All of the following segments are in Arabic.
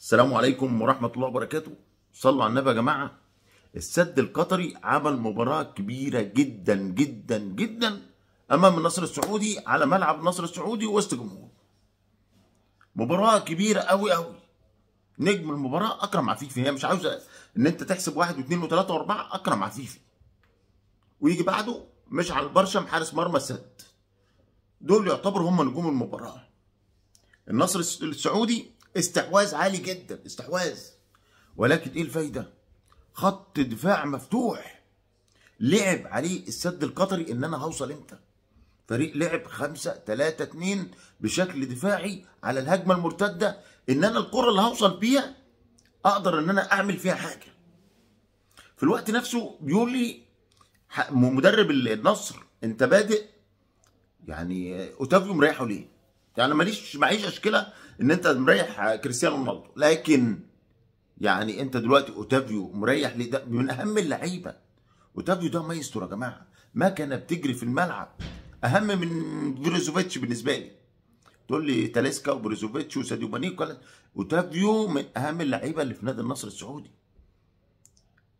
السلام عليكم ورحمة الله وبركاته صلوا على النبي يا جماعة السد القطري عمل مباراة كبيرة جدا جدا جدا أمام النصر السعودي على ملعب النصر السعودي وسط جمهوره مباراة كبيرة أوي أوي نجم المباراة أكرم عفيفي هي مش عاوزة إن أنت تحسب واحد واثنين وثلاثة وأربعة أكرم عفيفي ويجي بعده مشعل البرشم حارس مرمى السد دول يعتبروا هم نجوم المباراة النصر السعودي استحواذ عالي جدا استحواذ ولكن ايه الفايده خط دفاع مفتوح لعب عليه السد القطري ان انا هوصل امتى فريق لعب 5 3 2 بشكل دفاعي على الهجمه المرتده ان انا الكره اللي هوصل بيها اقدر ان انا اعمل فيها حاجه في الوقت نفسه بيقول لي مدرب النصر انت بادئ يعني اوتافيو مريحه ليه يعني ماليش معيش اشكله ان انت مريح كريستيانو رونالدو لكن يعني انت دلوقتي اوتافيو مريح ليه ده من اهم اللعيبه اوتافيو ده مايسترو يا جماعه مكنه بتجري في الملعب اهم من بروزوفيتش بالنسبه لي تقول لي تاليسكا وبروزوفيتش وساديو ماني اوتافيو من اهم اللعيبه اللي في نادي النصر السعودي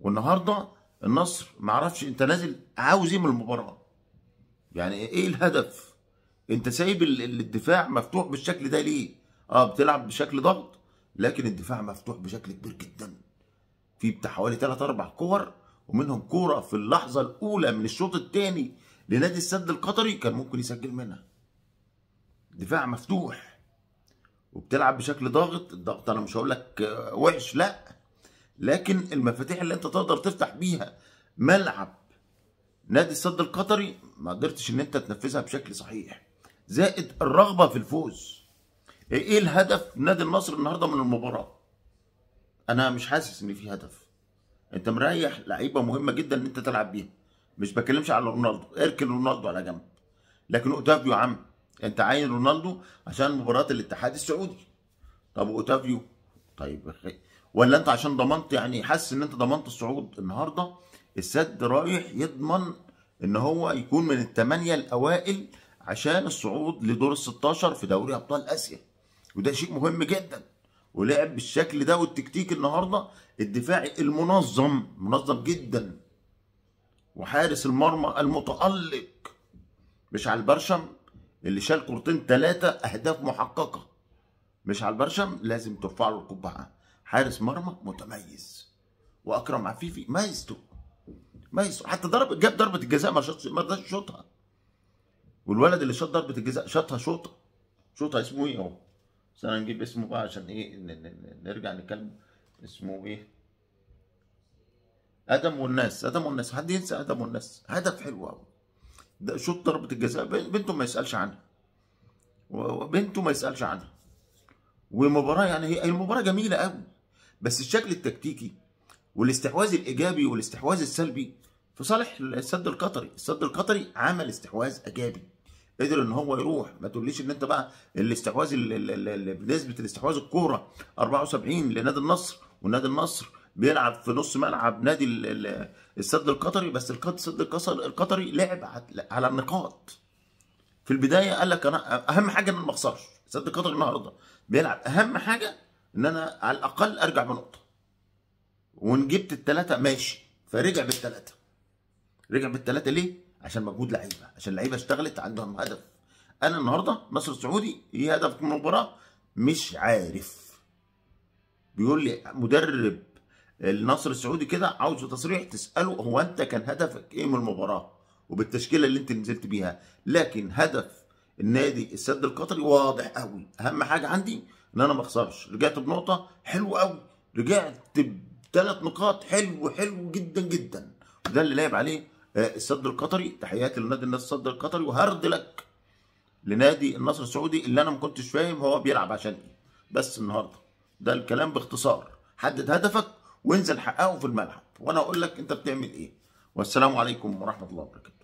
والنهارده النصر معرفش انت نازل عاوز ايه من المباراه يعني ايه الهدف انت سايب الدفاع مفتوح بالشكل ده ليه اه بتلعب بشكل ضغط لكن الدفاع مفتوح بشكل كبير جدا في بتاع حوالي ثلاث اربع كور ومنهم كوره في اللحظه الاولى من الشوط الثاني لنادي السد القطري كان ممكن يسجل منها دفاع مفتوح وبتلعب بشكل ضاغط الضغط انا مش هقول لك وحش لا لكن المفاتيح اللي انت تقدر تفتح بيها ملعب نادي السد القطري ما قدرتش ان انت تنفذها بشكل صحيح زائد الرغبه في الفوز ايه الهدف نادي النصر النهارده من المباراه انا مش حاسس ان في هدف انت مريح لعيبه مهمه جدا ان انت تلعب بيها مش بتكلمش على رونالدو اركن رونالدو على جنب لكن اوتافيو يا عم انت عاين رونالدو عشان مباراه الاتحاد السعودي طب اوتافيو طيب ولا انت عشان ضمنت يعني حاسس ان انت ضمنت الصعود النهارده السد رايح يضمن ان هو يكون من الثمانيه الاوائل عشان الصعود لدور ال 16 في دوري ابطال اسيا وده شيء مهم جدا ولعب بالشكل ده والتكتيك النهارده الدفاعي المنظم منظم جدا وحارس المرمى المتالق مشعل برشم اللي شال كورتين ثلاثه اهداف محققه مشعل برشم لازم ترفع له القبعه حارس مرمى متميز واكرم عفيفي ما يستو حتى ضرب جاب ضربه الجزاء ما رضاش يشوطها والولد اللي شاط ضربه الجزاء شاطها شوطه شوطه اسمه ايه اهو بس انا هنجيب اسمه بقى عشان ايه نرجع نتكلم اسمه ايه ادم والناس ادم والناس حد ينسى ادم والناس هدف حلو قوي ده شوط ضربه الجزاء بنته ما يسالش عنها وبنته ما يسالش عنها ومباراه يعني هي المباراه جميله قوي بس الشكل التكتيكي والاستحواذ الايجابي والاستحواذ السلبي في صالح السد القطري السد القطري عمل استحواذ ايجابي قدر ان هو يروح ما تقوليش ان انت بقى الاستحواذ بنسبه الاستحواذ الكوره 74 لنادي النصر ونادي النصر بيلعب في نص ملعب نادي السد القطري بس السد القطري لعب على النقاط في البدايه قال لك انا اهم حاجه ان انا ما اخسرش السد القطري النهارده بيلعب اهم حاجه ان انا على الاقل ارجع بنقطه وان جبت الثلاثه ماشي فرجع بالثلاثه رجع بالثلاثه ليه؟ عشان مجهود لعيبه عشان لعيبه اشتغلت عندهم هدف انا النهارده مصر السعودي ايه هدفك من المباراه مش عارف بيقول لي مدرب النصر السعودي كده عاوز تصريح تساله هو انت كان هدفك ايه من المباراه وبالتشكيله اللي انت نزلت بيها لكن هدف النادي السد القطري واضح قوي اهم حاجه عندي ان انا ما اخسرش رجعت بنقطه حلو قوي رجعت بثلاث نقاط حلو حلو جدا جدا وده اللي لعب عليه آه، السد القطري تحياتي لنادي النصر السد القطري وهرد لك لنادي النصر السعودي اللي انا ما كنتش فاهم هو بيلعب عشان ايه بس النهارده ده الكلام باختصار حدد هدفك وانزل حققه في الملعب وانا اقول لك انت بتعمل ايه والسلام عليكم ورحمه الله وبركاته